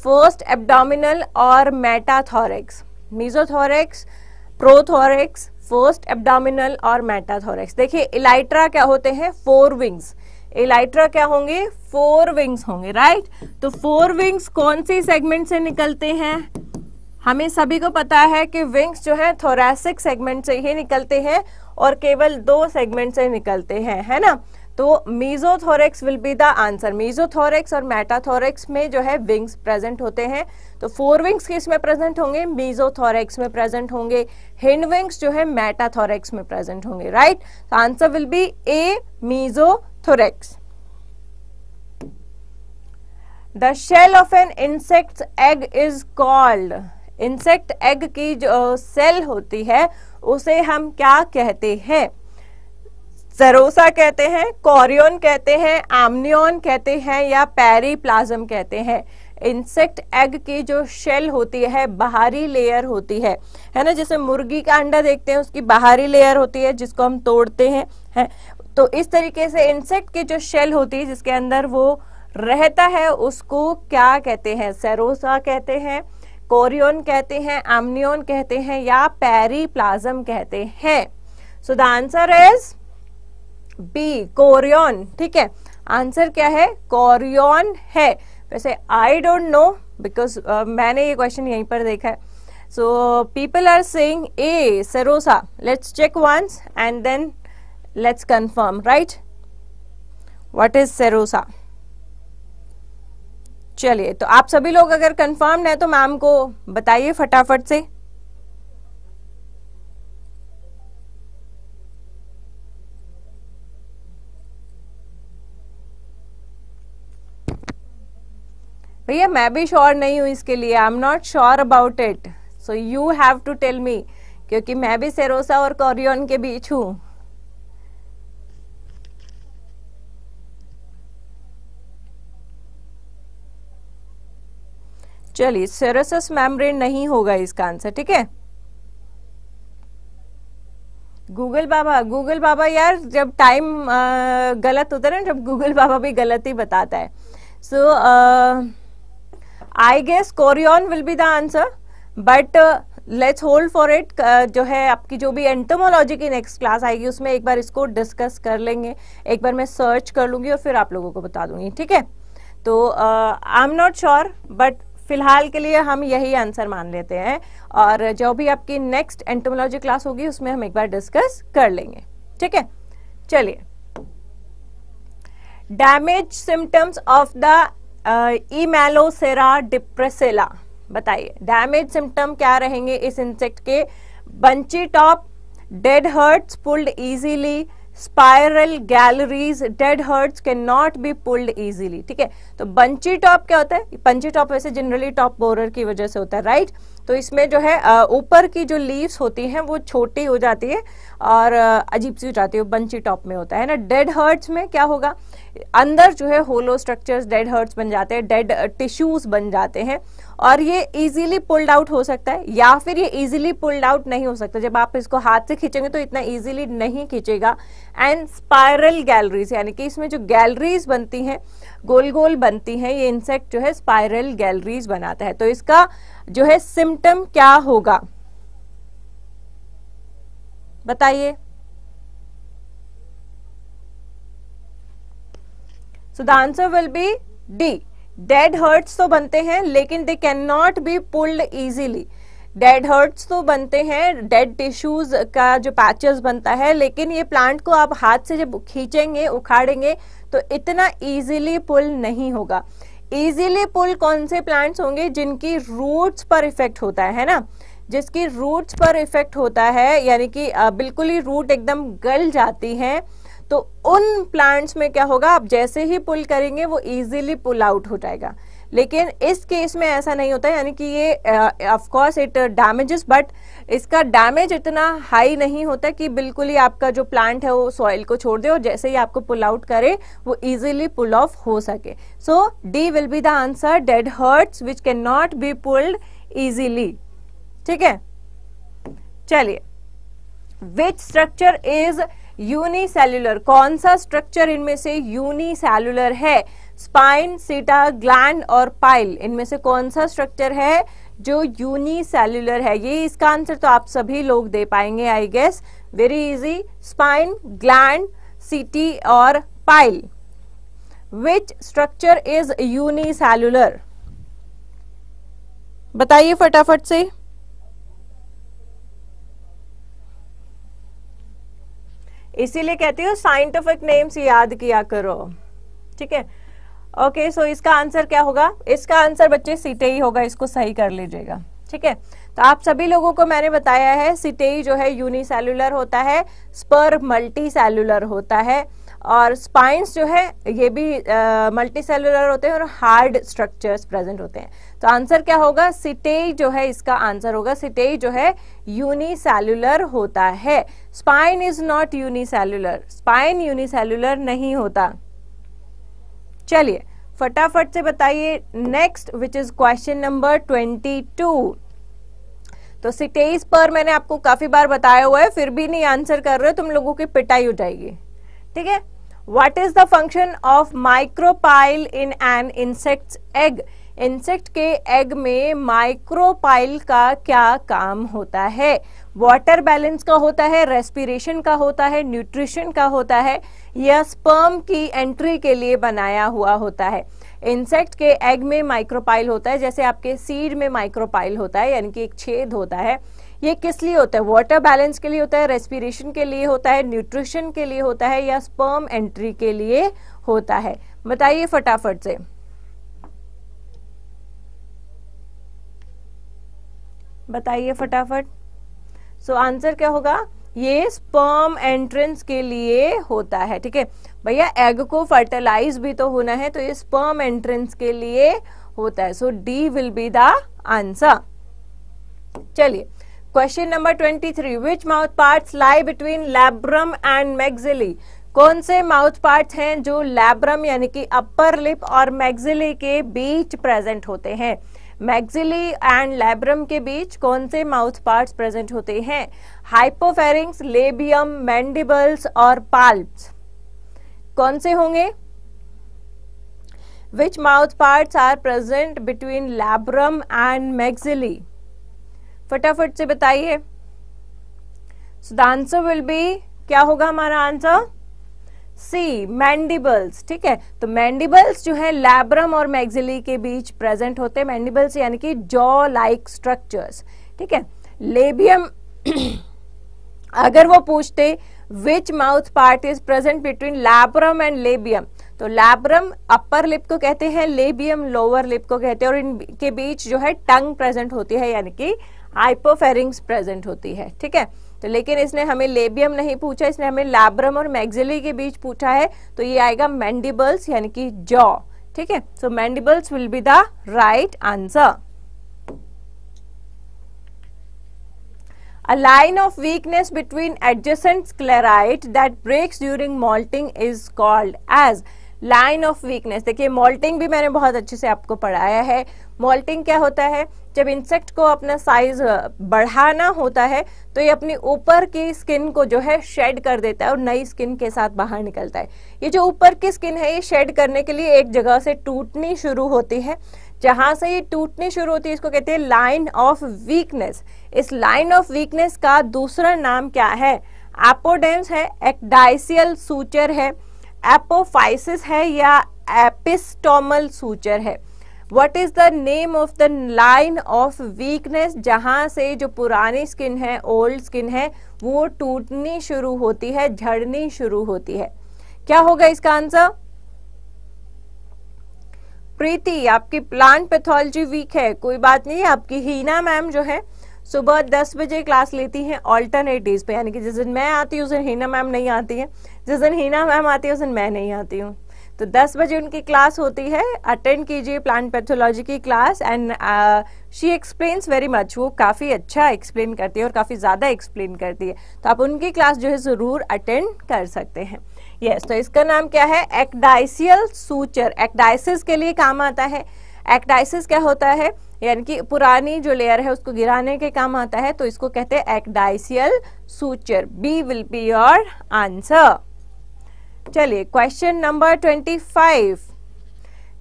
A: first abdominal और metathorax mesothorax prothorax first abdominal और metathorax देखिए elytra क्या होते हैं फोर विंग्स इलाइट्रा क्या होंगे फोर विंग्स होंगे राइट तो फोर विंग्स कौन से सेगमेंट से निकलते हैं हमें सभी को पता है कि विंग्स जो है थोरेसिक सेगमेंट से ही निकलते हैं और केवल दो सेगमेंट से निकलते हैं है ना तो mesothorax will be the answer mesothorax और मेटाथोरेक्स में जो है विंग्स प्रेजेंट होते हैं तो फोर विंग्स किस में प्रेजेंट होंगे मीजोथोरेक्स में प्रेजेंट होंगे हिंड विंग्स जो है मेटाथोरेक्स में प्रेजेंट होंगे राइट तो answer will be A mesothorax the shell of an insects egg is called insect egg की जो सेल होती है उसे हम क्या कहते हैं सरोसा कहते हैं कोरियोन कहते हैं आमनियोन कहते हैं या पेरीप्लाज्म कहते हैं इंसेक्ट एग की जो शेल होती है बाहरी लेयर होती है है ना जैसे मुर्गी का अंडा देखते हैं उसकी बाहरी लेयर होती है जिसको हम तोड़ते हैं है? तो इस तरीके से इंसेक्ट की जो शेल होती है जिसके अंदर वो रहता है उसको क्या कहते हैं सरोसा कहते हैं कोरियोन कहते हैं एमनियोन कहते हैं या पेरीप्लाज्म कहते हैं so the answer is B chorion ठीक है आंसर क्या है कोरियोन है वैसे आई डोंट नो बिकॉज मैंने ये क्वेश्चन यहीं पर देखा है so people are saying a serosa let's check once and then let's confirm right what is serosa चलिए तो आप सभी लोग अगर कंफर्म है तो मैम को बताइए फटाफट से भैया मैं भी श्योर नहीं हूं इसके लिए I am not sure about it so you have to tell me क्योंकि मैं भी सेरोसा और कॉरियन के बीच हूं चलिए सेरेसस मैम्रेन नहीं होगा इसका आंसर ठीक है गूगल बाबा गूगल बाबा यार जब टाइम गलत होता है ना जब गूगल बाबा भी गलत ही बताता है so I guess chorion will be the answer but let's hold for it जो है आपकी जो भी एंटोमोलॉजी की नेक्स्ट क्लास आएगी उसमें एक बार इसको डिस्कस कर लेंगे एक बार मैं सर्च कर लूंगी और फिर आप लोगों को बता दूंगी ठीक है तो I am not sure but फिलहाल के लिए हम यही आंसर मान लेते हैं और जो भी आपकी नेक्स्ट एंटोमोलॉजी क्लास होगी उसमें हम एक बार डिस्कस कर लेंगे ठीक है चलिए damage symptoms of the emmalocera depressella बताइए डैमेज सिम्टम क्या रहेंगे इस इंसेक्ट के bunchy top dead hearts pulled easily spiral galleries dead hearts can not be pulled easily ठीक है तो बंची टॉप क्या होता है पंची टॉप वैसे जनरली टॉप बोरर की वजह से होता है राइट right? तो इसमें जो है ऊपर की जो लीव्स होती हैं वो छोटी हो जाती है और अजीब सी हो जाती है बंची टॉप में होता है ना डेड हर्ट्स में क्या होगा अंदर जो है होलो स्ट्रक्चर्स डेड हर्ट्स बन जाते हैं डेड टिश्यूज बन जाते हैं और ये इजीली पुल्ड आउट हो सकता है या फिर ये इजीली पुल्ड आउट नहीं हो सकता जब आप इसको हाथ से खींचेंगे तो इतना इजीली नहीं खींचेगा एंड स्पायरल गैलरीज यानी कि इसमें जो गैलरीज बनती हैं गोल गोल बनती हैं ये इंसेक्ट जो है स्पायरल गैलरीज बनाता है तो इसका जो है सिम्टम क्या होगा बताइए so the answer will be D dead hearts तो बनते हैं लेकिन they can not be pulled easily dead hearts तो बनते हैं डेड टिश्यूज का जो पैचेस बनता है लेकिन ये प्लांट को आप हाथ से जब खींचेंगे उखाड़ेंगे तो इतना इजीली पुल नहीं होगा इजीली पुल कौन से प्लांट्स होंगे जिनकी रूट्स पर इफेक्ट होता है, ना जिसकी रूट्स पर इफेक्ट होता है यानी कि बिल्कुल ही रूट एकदम गल जाती है तो उन प्लांट्स में क्या होगा आप जैसे ही पुल करेंगे वो इजीली पुल आउट हो जाएगा लेकिन इस केस में ऐसा नहीं होता यानी कि ये ऑफकोर्स इट डैमेजेस बट इसका डैमेज इतना हाई नहीं होता कि बिल्कुल ही आपका जो प्लांट है वो सॉइल को छोड़ दे और जैसे ही आपको पुल आउट करे वो इजीली पुल ऑफ हो सके so D will be the answer dead hearts which can not be pulled easily ठीक है चलिए विच स्ट्रक्चर इज यूनिसेल्युलर कौन सा स्ट्रक्चर इनमें से यूनिसेल्युलर है स्पाइन सीटा ग्लैंड और पाइल इनमें से कौन सा स्ट्रक्चर है जो यूनिसेल्युलर है ये इसका आंसर तो आप सभी लोग दे पाएंगे I guess very easy spine gland seta और pile which structure is unicellular बताइए फटाफट से इसीलिए कहती हूँ साइंटिफिक नेम्स याद किया करो ठीक है ओके okay, सो so इसका आंसर क्या होगा इसका आंसर बच्चे सीटे ही होगा इसको सही कर लीजिएगा ठीक है तो आप सभी लोगों को मैंने बताया है सिटेई जो है यूनिसेलुलर होता है स्पर मल्टी सेलुलर होता है और स्पाइंस जो है ये भी मल्टी सेलुलर होते हैं और हार्ड स्ट्रक्चर्स प्रेजेंट होते हैं तो आंसर क्या होगा सिटेई जो है इसका आंसर होगा सिटेई जो है यूनिसेलुलर होता है spine is not unicellular spine unicellular नहीं होता चलिए फटाफट से बताइए next which is question number twenty two तो सिटेज पर मैंने आपको काफी बार बताया हुआ है फिर भी नहीं आंसर कर रहे हो तुम लोगों की पिटाई हो जाएगी ठीक है what is the function of micropyle in an insect egg insect के एग में माइक्रोपाइल का क्या काम होता है वाटर बैलेंस का होता है रेस्पिरेशन का होता है न्यूट्रिशन का होता है या स्पर्म की एंट्री के लिए बनाया हुआ होता है इंसेक्ट के एग में माइक्रोपाइल होता है जैसे आपके सीड में माइक्रोपाइल होता है यानी कि एक छेद होता है ये किस लिए होता है वाटर बैलेंस के लिए होता है रेस्पिरेशन के लिए होता है न्यूट्रिशन के लिए होता है या स्पर्म एंट्री के लिए होता है बताइए फटाफट से बताइए फटाफट सो so, आंसर क्या होगा ये स्पर्म एंट्रेंस के लिए होता है ठीक है भैया एग को फर्टिलाइज भी तो होना है तो ये स्पर्म एंट्रेंस के लिए होता है so D will be the answer चलिए question number twenty three which mouth part lie between labrum and maxillae कौन से माउथ पार्ट हैं जो लैब्रम यानी कि अपर लिप और मैग्जिली के बीच प्रेजेंट होते हैं मैग्जिली एंड लैब्रम के बीच कौन से माउथ पार्ट्स प्रेजेंट होते हैं हाइपोफेरिंग्स लेबियम मैंडिबल्स और पाल्प्स कौन से होंगे which mouth parts are present between labrum and maxillae फटाफट से बताइए so the answer will be क्या होगा हमारा आंसर सी मैंडिबल्स ठीक है तो मैंडिबल्स जो है लैब्रम और मैग्जिली के बीच प्रेजेंट होते हैं मैंडिबल्स यानी कि जॉ लाइक स्ट्रक्चर्स ठीक है लेबियम <clears throat> अगर वो पूछते which mouth part is present between labrum and labium तो लैब्रम अपर लिप को कहते हैं लेबियम लोअर लिप को कहते हैं और इनके बीच जो है टंग प्रेजेंट होती है यानी कि हाइपोफेरिंग्स प्रेजेंट होती है ठीक है तो लेकिन इसने हमें लेबियम नहीं पूछा इसने हमें लैब्रम और मैग्जिली के बीच पूछा है तो ये आएगा मैंडिबल्स यानी कि जॉ ठीक है so mandibles will be the right answer A line of weakness between adjacent sclerite that breaks during molting is called as line of weakness देखिए मोल्टिंग भी मैंने बहुत अच्छे से आपको पढ़ाया है मोल्टिंग क्या होता है जब इंसेक्ट को अपना साइज बढ़ाना होता है तो ये अपनी ऊपर की स्किन को जो है शेड कर देता है और नई स्किन के साथ बाहर निकलता है ये जो ऊपर की स्किन है ये शेड करने के लिए एक जगह से टूटनी शुरू होती है जहाँ से ये टूटनी शुरू होती है इसको कहते हैं लाइन ऑफ वीकनेस इस लाइन ऑफ वीकनेस का दूसरा नाम क्या है एपोडेम्स है एक्डाइसियल सूचर है एपोफाइसिस है या एपिस्टोमल सूचर है what is the name of the line of weakness जहां से जो पुरानी स्किन है ओल्ड स्किन है वो टूटनी शुरू होती है झड़नी शुरू होती है क्या होगा इसका आंसर प्रीति आपकी प्लांट पैथोलॉजी वीक है कोई बात नहीं आपकी हीना मैम जो है सुबह दस बजे क्लास लेती हैं ऑल्टरनेट डेज पे यानी कि जिस दिन मैं आती हूँ उस दिन हीना मैम नहीं आती है जिस दिन हीना मैम आती है उस दिन मैं नहीं आती हूँ तो 10 बजे उनकी क्लास होती है अटेंड कीजिए प्लांट पैथोलॉजी की class and she explains very much वो काफ़ी अच्छा एक्सप्लेन करती है और काफ़ी ज़्यादा एक्सप्लेन करती है तो आप उनकी क्लास जो है ज़रूर अटेंड कर सकते हैं यस yes, तो इसका नाम क्या है एक्डाइसियल सूचर एक्डाइसिस के लिए काम आता है एक्डाइसिस क्या होता है यानी कि पुरानी जो लेयर है उसको गिराने के काम आता है तो इसको कहते हैं ecdysial suture B will be your answer चलिए question number twenty five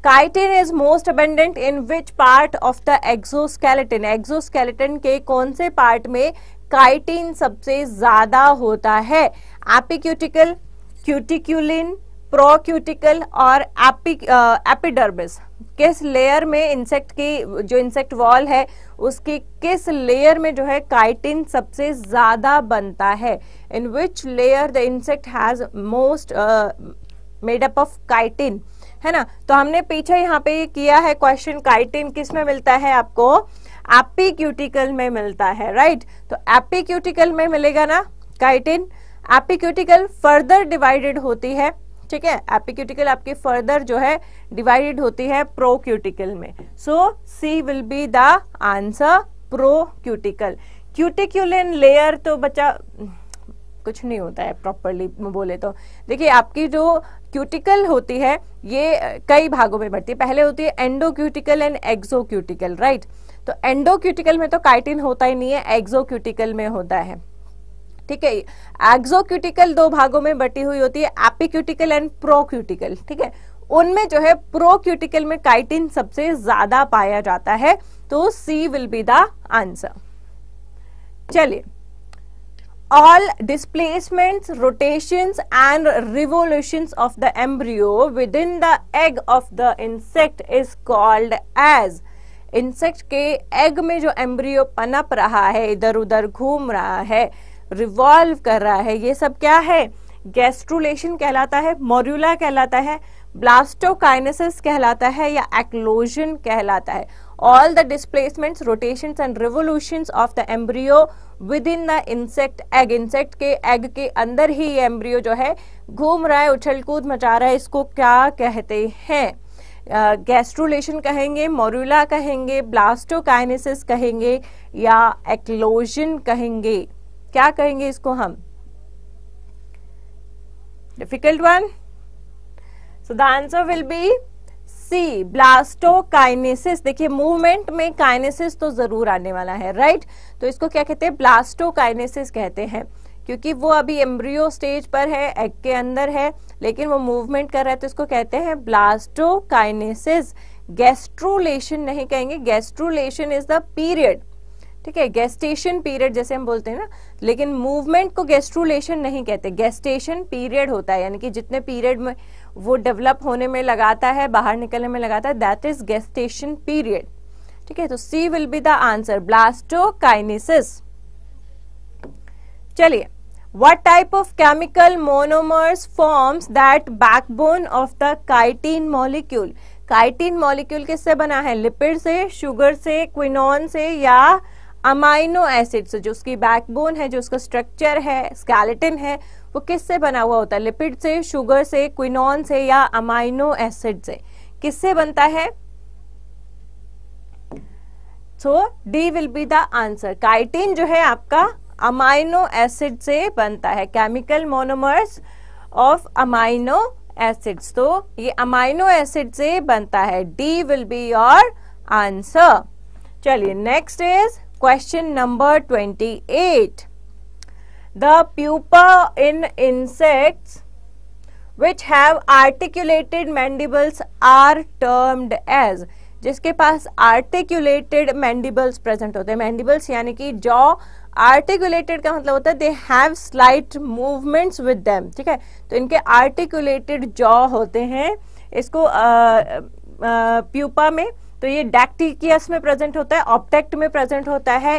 A: chitin is most abundant in which part of the exoskeleton exoskeleton के कौन से पार्ट में काइटिन सबसे ज्यादा होता है एपिक्यूटिकल क्यूटिक्यूलिन प्रोक्यूटिकल और एपिडर्मिस किस लेयर में इंसेक्ट की जो इंसेक्ट वॉल है उसकी किस लेयर में जो है काइटिन सबसे ज्यादा बनता है in which layer the insect has most made up of chitin है ना तो हमने पीछे यहाँ पे किया है क्वेश्चन काइटिन किस में मिलता है आपको एपिक्यूटिकल में मिलता है राइट तो एपिक्यूटिकल में मिलेगा ना काइटिन एपिक्यूटिकल फर्दर डिवाइडेड होती है ठीक है एपिक्यूटिकल आपकी फर्दर जो है डिवाइडेड होती है प्रोक्यूटिकल में so C will be the answer procuticle cuticulin layer तो बच्चा कुछ नहीं होता है प्रॉपरली बोले तो देखिए आपकी जो क्यूटिकल होती है ये कई भागों में बढ़ती है पहले होती है एंडोक्यूटिकल एंड एक्सोक्यूटिकल राइट तो एंडोक्यूटिकल में तो काइटिन होता ही नहीं है एक्सोक्यूटिकल में होता है ठीक है एक्सोक्यूटिकल दो भागों में बटी हुई होती है एपिक्यूटिकल एंड प्रोक्यूटिकल ठीक है उनमें जो है प्रोक्यूटिकल में काइटिन सबसे ज्यादा पाया जाता है तो C will be the answer चलिए all all rotation and revolution of the embryo within the egg of the insect is called as insect के एग में जो एम्ब्रियो पनप रहा है इधर उधर घूम रहा है रिवॉल्व कर रहा है ये सब क्या है गैस्ट्रोलेशन कहलाता है मोरूला कहलाता है ब्लास्टोकाइनेसिस कहलाता है या एक्लोजन कहलाता है all the displacements rotation and revolution of the embryo within the insect egg insect के एग के अंदर ही ये एम्ब्रियो जो है घूम रहा है उछल कूद मचा रहा है इसको क्या कहते हैं गैस्ट्रोलेशन uh, कहेंगे मोरूला कहेंगे ब्लास्टोकाइनेसिस कहेंगे या एक्लोजन कहेंगे क्या कहेंगे इसको हम difficult one so the answer will be C blastokinesis देखिए मूवमेंट में काइनेसिस तो जरूर आने वाला है राइट right? तो इसको क्या कहते हैं ब्लास्टोकाइनेसिस कहते हैं क्योंकि वो अभी एम्ब्रियो स्टेज पर है एग के अंदर है लेकिन वो मूवमेंट कर रहा है तो इसको कहते हैं ब्लास्टोकाइनेसिस गैस्ट्रोलेशन नहीं कहेंगे गैस्ट्रोलेशन इज द पीरियड ठीक है गेस्टेशन पीरियड जैसे हम बोलते हैं ना लेकिन मूवमेंट को गेस्ट्रुलेशन नहीं कहते गेस्टेशन पीरियड होता है यानी कि जितने पीरियड में वो डेवलप होने में लगाता है बाहर निकलने में लगाता है दैट इज गेस्टेशन पीरियड ठीक है तो C will be the answer blastokinesis चलिए what type of chemical monomers forms that backbone of the chitin molecule chitin molecule किससे बना है लिपिड से शुगर से क्विनॉन से या अमाइनो एसिड्स जो उसकी बैकबोन है जो उसका स्ट्रक्चर है स्केलेटन है वो किससे बना हुआ होता है लिपिड से शुगर से क्विनॉन से या अमाइनो एसिड से किससे बनता है so D will be the answer chitin जो है आपका अमाइनो एसिड से बनता है chemical monomers of amino acids तो ये अमाइनो एसिड से बनता है D will be your answer चलिए next is Question number 28. The pupa in insects which have articulated mandibles are termed as जिसके पास आर्टिकुलेटेड मैंडिबल्स प्रेजेंट होते हैं मैंडिबल्स यानी कि जॉ आर्टिकुलेटेड का मतलब होता है they have slight movements with them ठीक है तो इनके आर्टिकुलेटेड जॉ होते हैं इसको आ, आ, प्यूपा में तो ये डैक्टिकियस में प्रेजेंट होता है ऑप्टेक्ट में प्रेजेंट होता है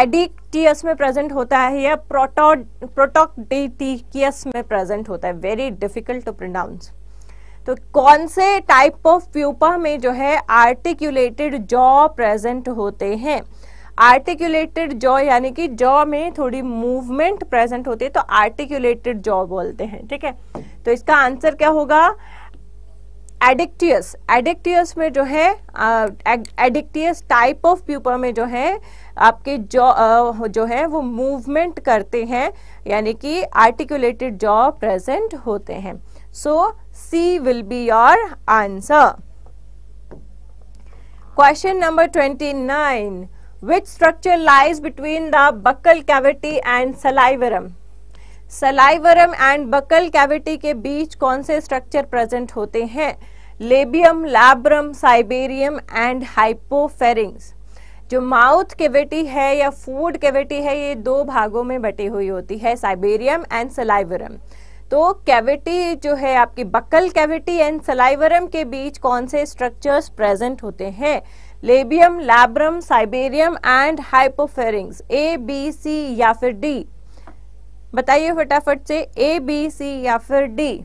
A: एडिक्टियस में प्रेजेंट होता है या प्रोटो प्रोटोक्टिकियस में प्रेजेंट होता है वेरी डिफिकल्ट टू प्रोनाउंस तो कौन से टाइप ऑफ प्यूपा में जो है आर्टिक्यूलेटेड जॉ प्रेजेंट होते हैं आर्टिक्यूलेटेड जॉ यानी कि जॉ में थोड़ी मूवमेंट प्रेजेंट होती है तो आर्टिक्यूलेटेड जॉ बोलते हैं ठीक है तो इसका आंसर क्या होगा एडिक्टियस एडिक्टियस में जो है एडिक्टियस टाइप ऑफ प्यूपा में जो है आपके जॉ जो है वो मूवमेंट करते हैं यानी कि आर्टिकुलेटेड जॉ प्रेजेंट होते हैं so C will be your answer question number twenty nine which structure lies between the buccal cavity and salivarium salivarium and buccal cavity के बीच कौन से स्ट्रक्चर प्रेजेंट होते हैं labium labrum cibarium and hypopharynx जो mouth cavity है या food cavity है ये दो भागों में बटी हुई होती है साइबेरियम एंड सलाइवरम तो कैविटी जो है आपकी बकल कैविटी एंड सलाइवरम के बीच कौन से स्ट्रक्चर्स प्रेजेंट होते हैं labium labrum cibarium and hypopharynx A B C या फिर डी बताइए फटाफट से ए बी सी या फिर D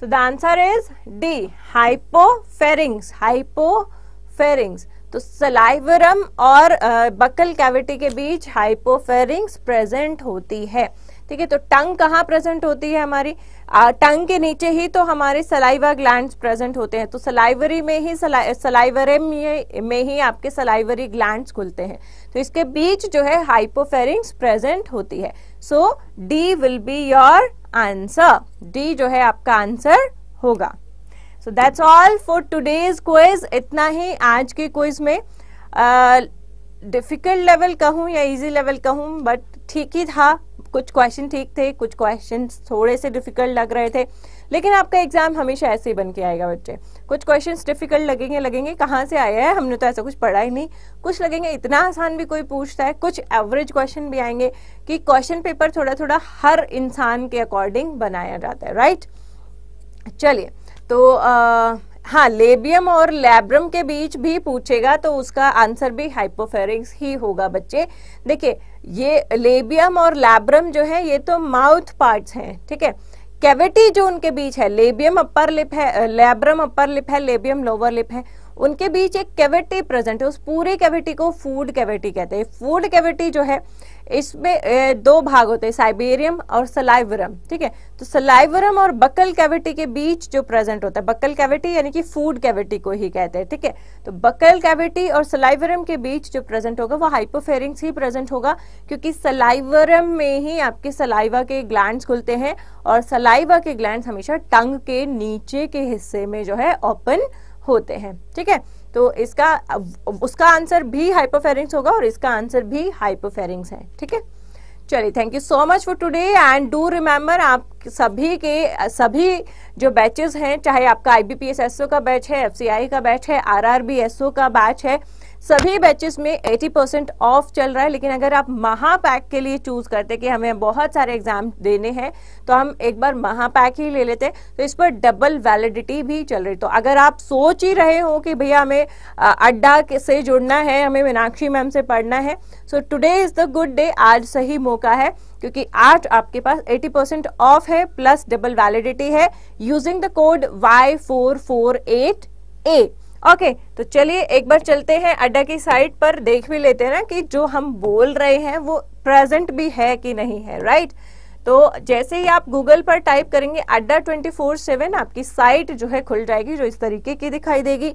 A: So the answer is D. Hypopharynx. Hypopharynx. तो सलाइवरम और बकल uh, कैविटी के बीच हाइपोफेरिंग्स प्रेजेंट होती है ठीक है तो टंग कहाँ प्रेजेंट होती है हमारी टंग के नीचे ही तो हमारे सलाइवा ग्लैंड्स प्रेजेंट होते हैं तो सलाइवरी में ही सलाइवरम में ही आपके सलाइवरी ग्लैंड्स खुलते हैं तो इसके बीच जो है हाइपोफेरिंग्स प्रेजेंट होती है so D will be your answer D जो है आपका आंसर होगा so that's all for today's quiz इतना ही आज के क्विज में डिफिकल्ट लेवल कहूँ या इजी लेवल कहूँ बट ठीक ही था कुछ क्वेश्चन ठीक थे कुछ क्वेश्चन थोड़े से डिफिकल्ट लग रहे थे लेकिन आपका एग्जाम हमेशा ऐसे ही बन के आएगा बच्चे कुछ क्वेश्चन डिफिकल्ट लगेंगे लगेंगे कहाँ से आया है हमने तो ऐसा कुछ पढ़ा ही नहीं कुछ लगेंगे इतना आसान भी कोई पूछता है कुछ एवरेज क्वेश्चन भी आएंगे कि क्वेश्चन पेपर थोड़ा थोड़ा हर इंसान के अकॉर्डिंग बनाया जाता है राइट चलिए तो आ, हाँ लेबियम और लैब्रम के बीच भी पूछेगा तो उसका आंसर भी हाइपोफेरिक्स ही होगा बच्चे देखिए ये लेबियम और लैब्रम जो है ये तो माउथ पार्ट्स हैं ठीक है कैविटी जो उनके बीच है लेबियम अपर लिप है लैब्रम अपर लिप है लेबियम लोअर लिप है उनके बीच एक कैविटी प्रेजेंट है उस पूरी कैविटी को फूड कैविटी कहते हैं फूड कैविटी जो है इसमें दो भाग होते हैं साइबेरियम और सलाइवरम ठीक है तो सलाइवरम और बकल कैविटी के बीच जो प्रेजेंट होता है बकल कैविटी यानी कि फूड कैविटी को ही कहते हैं ठीक है थीके? तो बकल कैविटी और सलाइवरम के बीच जो प्रेजेंट होगा वो हाइपोफेरिंग्स ही प्रेजेंट होगा क्योंकि सलाइवरम में ही आपके सलाइवा के ग्लैंड खुलते हैं और सलाइवा के ग्लैंड हमेशा टंग के नीचे के हिस्से में जो है ओपन होते हैं ठीक है तो इसका उसका आंसर भी हाइपोफेरिंग्स होगा और इसका आंसर भी हाइपोफेरिंग्स है ठीक है चलिए thank you so much for today and do remember आप सभी के सभी जो बैचेस हैं चाहे आपका आई बी का बैच है एफ सी आई का बैच है R R B S O का बैच है सभी बैचेस में 80 परसेंट ऑफ चल रहा है लेकिन अगर आप महापैक के लिए चूज करते कि हमें बहुत सारे एग्जाम देने हैं तो हम एक बार महापैक ही ले लेते तो इस पर डबल वैलिडिटी भी चल रही तो अगर आप सोच ही रहे हो कि भैया हमें अड्डा से जुड़ना है हमें मीनाक्षी मैम से पढ़ना है so today is the good day आज सही मौका है क्योंकि आज आपके पास 80 परसेंट ऑफ है प्लस डबल वैलिडिटी है using the code Y four four eight eight okay okay, तो चलिए एक बार चलते हैं अड्डा की साइड पर देख भी लेते हैं ना कि जो हम बोल रहे हैं वो प्रेजेंट भी है कि नहीं है राइट तो जैसे ही आप गूगल पर टाइप करेंगे अड्डा 24/7 आपकी साइट जो है खुल जाएगी जो इस तरीके की दिखाई देगी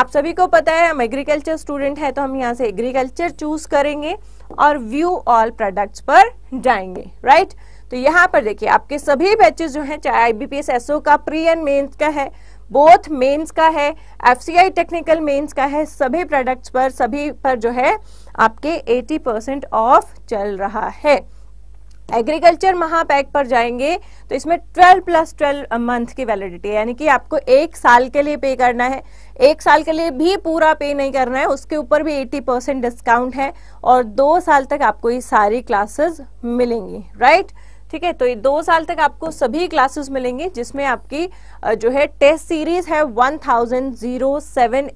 A: आप सभी को पता है हम एग्रीकल्चर स्टूडेंट हैं तो हम यहाँ से एग्रीकल्चर चूज करेंगे और व्यू ऑल प्रोडक्ट्स पर जाएंगे राइट तो यहाँ पर देखिए आपके सभी बैचेस जो हैं चाहे आई बी का प्री एंड मेन्स का है बोथ मेंस का है एफसीआई टेक्निकल मेंस का है सभी प्रोडक्ट्स पर सभी पर जो है आपके 80 परसेंट ऑफ चल रहा है एग्रीकल्चर महापैक पर जाएंगे तो इसमें 12 प्लस 12 मंथ की वैलिडिटी है यानी कि आपको एक साल के लिए पे करना है एक साल के लिए भी पूरा पे नहीं करना है उसके ऊपर भी 80 परसेंट डिस्काउंट है और दो साल तक आपको ये सारी क्लासेस मिलेंगी राइट right? ठीक है तो ये दो साल तक आपको सभी क्लासेस मिलेंगे जिसमें आपकी जो है टेस्ट सीरीज है one thousand zero seven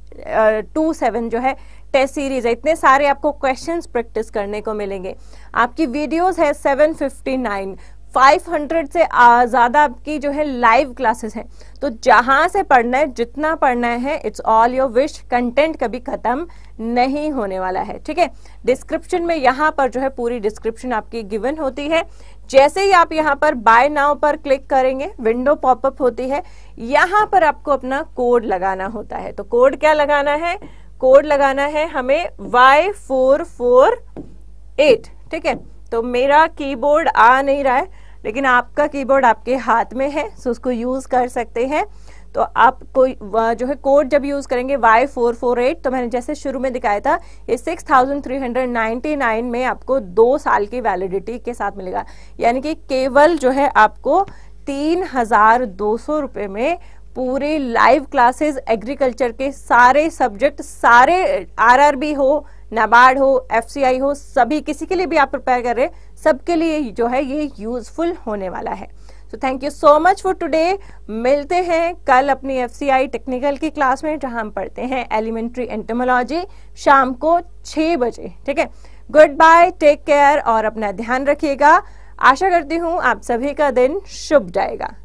A: two seven जो है टेस्ट सीरीज है इतने सारे आपको क्वेश्चंस प्रैक्टिस करने को मिलेंगे आपकी वीडियोस है सेवन फिफ्टी नाइन 500 से ज़्यादा आपकी जो है लाइव क्लासेस हैं तो जहाँ से पढ़ना है जितना पढ़ना है it's all your wish content कभी ख़त्म नहीं होने वाला है ठीक है डिस्क्रिप्शन में यहाँ पर जो है पूरी डिस्क्रिप्शन आपकी गिवन होती है जैसे ही आप यहाँ पर बाय नाउ पर क्लिक करेंगे विंडो पॉपअप होती है यहां पर आपको अपना कोड लगाना होता है तो कोड क्या लगाना है कोड लगाना है हमें वाई फोर फोर एट ठीक है तो मेरा कीबोर्ड आ नहीं रहा है लेकिन आपका कीबोर्ड आपके हाथ में है सो उसको यूज कर सकते हैं तो आप कोई जो है कोड जब यूज़ करेंगे वाई फोर फोर एट तो मैंने जैसे शुरू में दिखाया था ये six thousand three hundred ninety nine में आपको दो साल की वैलिडिटी के साथ मिलेगा यानी कि केवल जो है आपको तीन हजार दो सौ रुपये में पूरे लाइव क्लासेस एग्रीकल्चर के सारे सब्जेक्ट सारे बी हो नाबार्ड हो आई हो सभी किसी के लिए भी आप प्रिपेयर कर रहे हैं सबके लिए जो है ये यूजफुल होने वाला है so thank you so much for today मिलते हैं कल अपनी एफ टेक्निकल की क्लास में जहां हम पढ़ते हैं एलिमेंट्री एंटोमोलॉजी शाम को छः बजे ठीक है गुड बाय टेक केयर और अपना ध्यान रखिएगा आशा करती हूँ आप सभी का दिन शुभ जाएगा